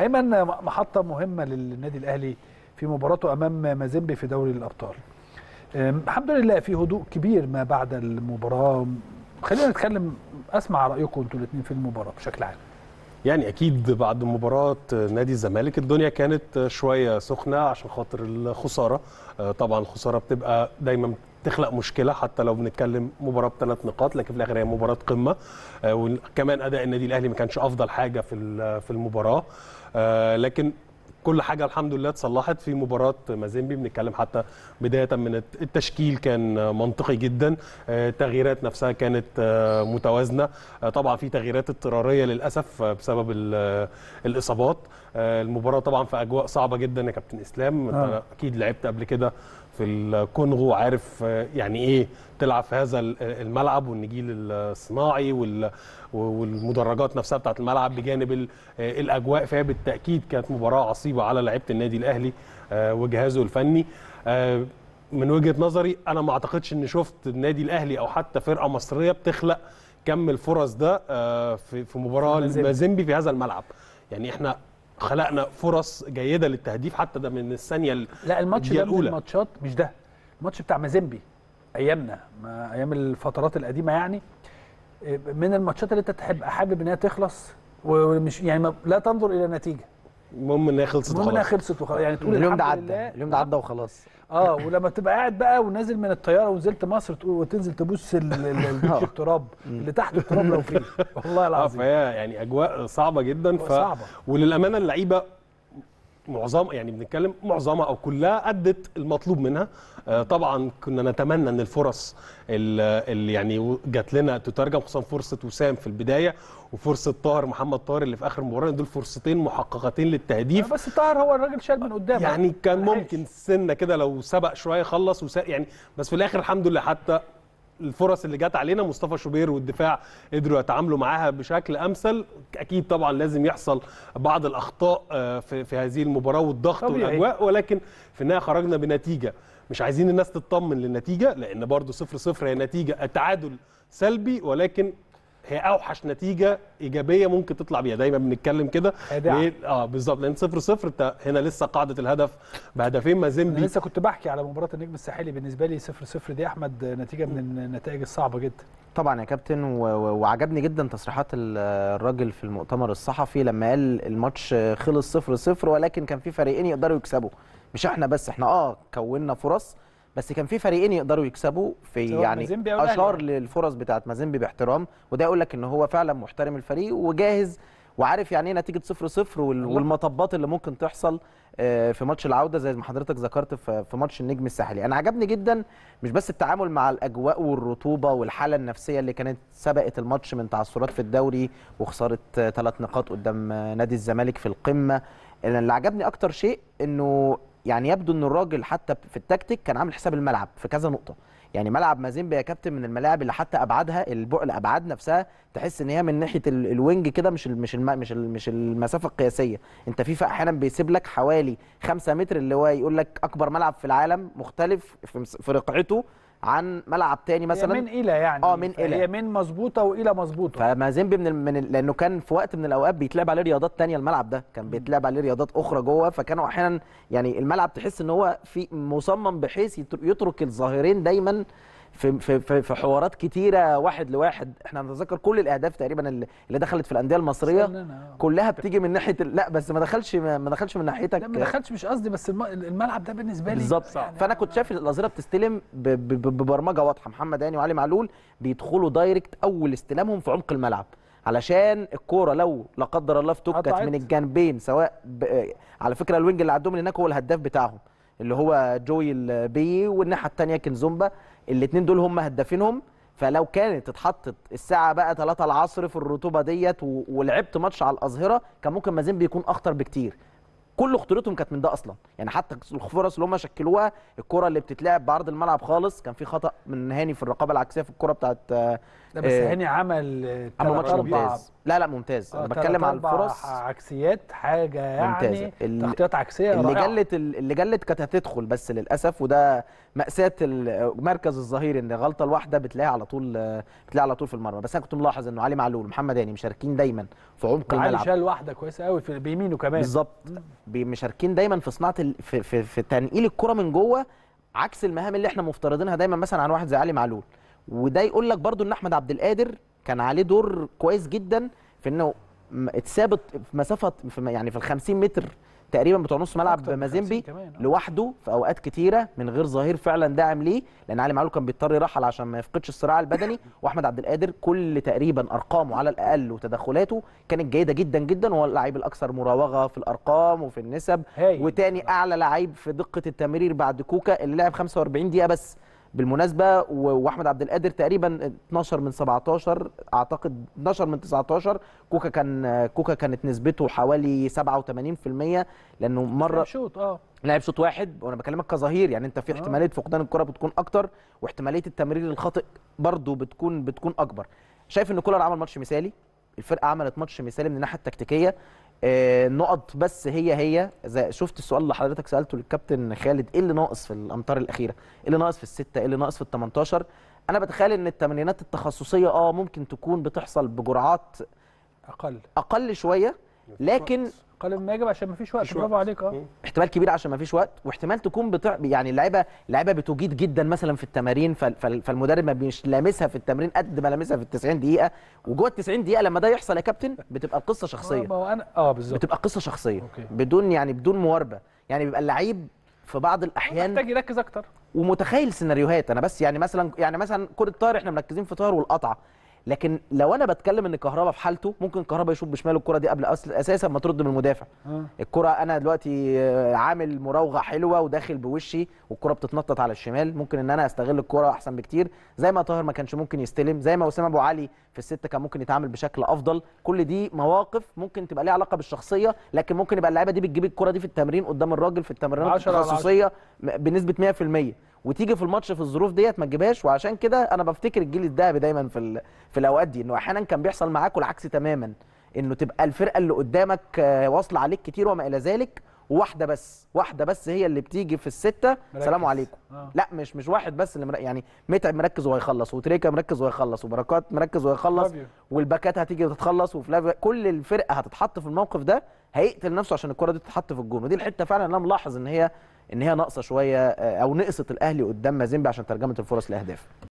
ايمن محطه مهمه للنادي الاهلي في مباراته امام مازيمبي في دوري الابطال الحمد لله في هدوء كبير ما بعد المباراه خلينا نتكلم اسمع رايكم انتوا الاثنين في المباراه بشكل عام يعني اكيد بعد مباراه نادي الزمالك الدنيا كانت شويه سخنه عشان خاطر الخساره أه، طبعا الخساره بتبقى دايما تخلق مشكله حتى لو بنتكلم مباراه ثلاث نقاط لكن في الاخر هي مباراه قمه آه، وكمان اداء النادي الاهلي ما كانش افضل حاجه في آه، في المباراه آه، لكن كل حاجه الحمد لله اتصلحت في مباراه مازيمبي بنتكلم حتى بدايه من التشكيل كان منطقي جدا التغييرات نفسها كانت متوازنه طبعا في تغييرات اضطراريه للاسف بسبب الاصابات المباراه طبعا في اجواء صعبه جدا يا كابتن اسلام آه. اكيد لعبت قبل كده في الكونغو عارف يعني ايه تلعب في هذا الملعب والنجيل الصناعي والمدرجات نفسها بتاعه الملعب بجانب الاجواء فهي بالتاكيد كانت مباراه عصيبه على لعيبه النادي الاهلي آه، وجهازه الفني آه، من وجهه نظري انا ما اعتقدش ان شفت النادي الاهلي او حتى فرقه مصريه بتخلق كم الفرص ده آه، في مباراه المازيمبي في هذا الملعب يعني احنا خلقنا فرص جيده للتهديف حتى ده من الثانيه لا الماتش ده من الماتشات مش ده الماتش بتاع مازيمبي ايامنا ما ايام الفترات القديمه يعني آه، من الماتشات اللي انت تحب حابب انها تخلص ومش يعني لا تنظر الى النتيجه المهم انها خلصت وخلاص المهم انها خلصت وخلاص يعني تقول اليوم ده عدى اليوم ده عدى وخلاص اه ولما تبقى قاعد بقى ونازل من الطياره ونزلت مصر تقول وتنزل تبص آه. التراب اللي تحت التراب لو فيه والله العظيم اه فهي يعني اجواء صعبه جدا ف... صعبة. وللامانه اللعيبه معظم يعني بنتكلم معظمها او كلها ادت المطلوب منها آه، طبعا كنا نتمنى ان الفرص اللي يعني جات لنا تترجم خصوصا فرصه وسام في البدايه وفرصه طاهر محمد طاهر اللي في اخر مباراه دول فرصتين محققتين للتهديف آه، بس طاهر هو الراجل شال من قدامه يعني كان ممكن سنه كده لو سبق شويه خلص وسا يعني بس في الاخر الحمد لله حتى الفرص اللي جت علينا مصطفى شوبير والدفاع قدروا يتعاملوا معاها بشكل امثل اكيد طبعا لازم يحصل بعض الاخطاء آه، في, هذه المباراه والضغط والاجواء ولكن في النهايه خرجنا بنتيجه مش عايزين الناس تطمن للنتيجه لان برضو 0 0 هي نتيجه التعادل سلبي ولكن هي اوحش نتيجه ايجابيه ممكن تطلع بيها دايما بنتكلم كده اه بالظبط لان 0 0 انت هنا لسه قاعده الهدف بهدفين مازيمبي لسه كنت بحكي على مباراه النجم الساحلي بالنسبه لي 0 0 دي احمد نتيجه من النتائج الصعبه جدا طبعا يا كابتن وعجبني جدا تصريحات الراجل في المؤتمر الصحفي لما قال الماتش خلص 0 0 ولكن كان في فريقين يقدروا يكسبوا مش احنا بس احنا اه كونا فرص بس كان في فريقين يقدروا يكسبوا في يعني اشار للفرص بتاعت مازيمبي باحترام وده يقول لك ان هو فعلا محترم الفريق وجاهز وعارف يعني ايه نتيجه 0 0 والمطبات اللي ممكن تحصل آه، في ماتش العوده زي ما حضرتك ذكرت في ماتش النجم الساحلي انا عجبني جدا مش بس التعامل مع الاجواء والرطوبه والحاله النفسيه اللي كانت سبقت الماتش من تعثرات في الدوري وخساره ثلاث نقاط قدام نادي الزمالك في القمه اللي عجبني اكتر شيء انه يعني يبدو ان الراجل حتى في التكتيك كان عامل حساب الملعب في كذا نقطه يعني ملعب مازيمبي يا كابتن من الملاعب اللي حتى ابعادها الابعاد نفسها تحس ان هي من ناحيه الوينج كده مش مش مش مش المسافه القياسيه انت فيفا احيانا بيسيب لك حوالي 5 متر اللي هو يقول لك اكبر ملعب في العالم مختلف في رقعته عن ملعب تاني مثلا من الى يعني اه من الى هي من مظبوطه والى مظبوطه فمازيمبي من, ال... من ال... لانه كان في وقت من الاوقات بيتلعب عليه رياضات تانية الملعب ده كان بيتلعب عليه رياضات اخرى جوه فكانوا احيانا يعني الملعب تحس ان هو في مصمم بحيث يترك الظاهرين دايما في في في حوارات كتيره واحد لواحد احنا هنتذكر كل الاهداف تقريبا اللي دخلت في الانديه المصريه كلها بتيجي من ناحيه لا بس ما دخلش ما دخلش من ناحيتك لا ما دخلش مش قصدي بس الملعب ده بالنسبه لي بالظبط يعني فانا كنت شايف الاظهره بتستلم ببرمجه واضحه محمد هاني وعلي معلول بيدخلوا دايركت اول استلامهم في عمق الملعب علشان الكوره لو لا قدر الله افتكت من الجانبين سواء على فكره الوينج اللي عندهم هناك هو الهداف بتاعهم اللي هو جوي البي والناحيه الثانيه كنزومبا الاثنين دول هم هدافينهم فلو كانت اتحطت الساعه بقى 3 العصر في الرطوبه ديت ولعبت ماتش على الاظهره كان ممكن مازين بيكون اخطر بكتير كل خطورتهم كانت من ده اصلا يعني حتى الفرص اللي هم شكلوها الكره اللي بتتلعب بعرض الملعب خالص كان في خطا من هاني في الرقابه العكسيه في الكره بتاعت لا آه، بس آه هاني عمل عمل ماتش ممتاز لا لا ممتاز انا آه، بتكلم على الفرص عكسيات حاجه يعني ممتازة. تغطيات عكسيه اللي جلت اللي جلت كانت هتدخل بس للاسف وده ماساه مركز الظهير ان غلطه الواحده بتلاقيها على طول بتلاقيها على طول في المرمى بس انا كنت ملاحظ انه علي معلول ومحمد هاني مشاركين دايما في عمق الملعب علي شال واحده كويسه قوي في بيمينه كمان بالظبط مشاركين دايما في صناعه ال... في, في, في تنقيل الكره من جوه عكس المهام اللي احنا مفترضينها دايما مثلا عن واحد زي علي معلول وده يقول لك برضو ان احمد عبد القادر كان عليه دور كويس جدا في انه اتثابت في مسافه في يعني في ال 50 متر تقريبا بتوع نص ملعب مازيمبي آه. لوحده في اوقات كتيره من غير ظهير فعلا داعم ليه لان علي معلول كان بيضطر يرحل عشان ما يفقدش الصراع البدني واحمد عبد القادر كل تقريبا ارقامه على الاقل وتدخلاته كانت جيده جدا جدا وهو اللاعب الاكثر مراوغه في الارقام وفي النسب وتاني اعلى لعيب في دقه التمرير بعد كوكا اللي لعب 45 دقيقه بس بالمناسبه واحمد عبد القادر تقريبا 12 من 17 اعتقد 12 من 19 كوكا كان كوكا كانت نسبته حوالي 87% لانه مره شوط اه لعب شوط واحد وانا بكلمك كظهير يعني انت في آه. احتماليه فقدان الكره بتكون اكتر واحتماليه التمرير الخاطئ برضه بتكون بتكون اكبر شايف ان كولر عمل ماتش مثالي الفرقه عملت ماتش مثالي من الناحيه التكتيكيه آه، نقط بس هي هي زي شفت السؤال اللي حضرتك سالته للكابتن خالد ايه اللي ناقص في الامتار الاخيره ايه اللي ناقص في السته ايه اللي ناقص في ال18 انا بتخيل ان التمرينات التخصصيه اه ممكن تكون بتحصل بجرعات اقل اقل شويه لكن قال اما يجب عشان ما فيش وقت برافو عليك اه احتمال كبير عشان ما فيش وقت واحتمال تكون بتع... يعني اللعيبه اللعيبه بتجيد جدا مثلا في التمارين فال... فالمدرب ما مش لامسها في التمرين قد ما لامسها في ال 90 دقيقه وجوه ال 90 دقيقه لما ده يحصل يا كابتن بتبقى القصه شخصيه اه انا اه بالظبط بتبقى قصه شخصيه أوكي. بدون يعني بدون مواربه يعني بيبقى اللعيب في بعض الاحيان محتاج يركز اكتر ومتخيل سيناريوهات انا بس يعني مثلا يعني مثلا كره طاهر احنا مركزين في طاهر والقطعه لكن لو انا بتكلم ان كهربا في حالته ممكن كهربا يشوف بشماله الكره دي قبل اصل اساسا ما ترد من المدافع آه. الكره انا دلوقتي آه، عامل مراوغه حلوه وداخل بوشي والكره بتتنطط على الشمال ممكن ان انا استغل الكره احسن بكتير زي ما طاهر ما كانش ممكن يستلم زي ما اسامه ابو علي في الستة كان ممكن يتعامل بشكل افضل كل دي مواقف ممكن تبقى ليها علاقه بالشخصيه لكن ممكن يبقى اللعيبه دي بتجيب الكره دي في التمرين قدام الراجل في التمرينات التخصصيه بنسبه 100% وتيجي في الماتش في الظروف ديت ما تجيبهاش وعشان كده انا بفتكر الجيل الذهبي دايما في في الاوقات دي انه احيانا كان بيحصل معاك العكس تماما انه تبقى الفرقه اللي قدامك آه، واصله عليك كتير وما الى ذلك وواحده بس واحده بس هي اللي بتيجي في السته سلام عليكم آه. لا مش مش واحد بس اللي مر... يعني متعب مركز وهيخلص وتريكا مركز وهيخلص وبركات مركز وهيخلص والباكات هتيجي وتتخلص وفلافيا كل الفرقه هتتحط في الموقف ده هيقتل نفسه عشان الكره دي تتحط في الجون ودي الحته فعلا انا ملاحظ ان هي ان هي ناقصه شويه آه، او نقصت الاهلي قدام مازيمبي عشان ترجمه الفرص لاهداف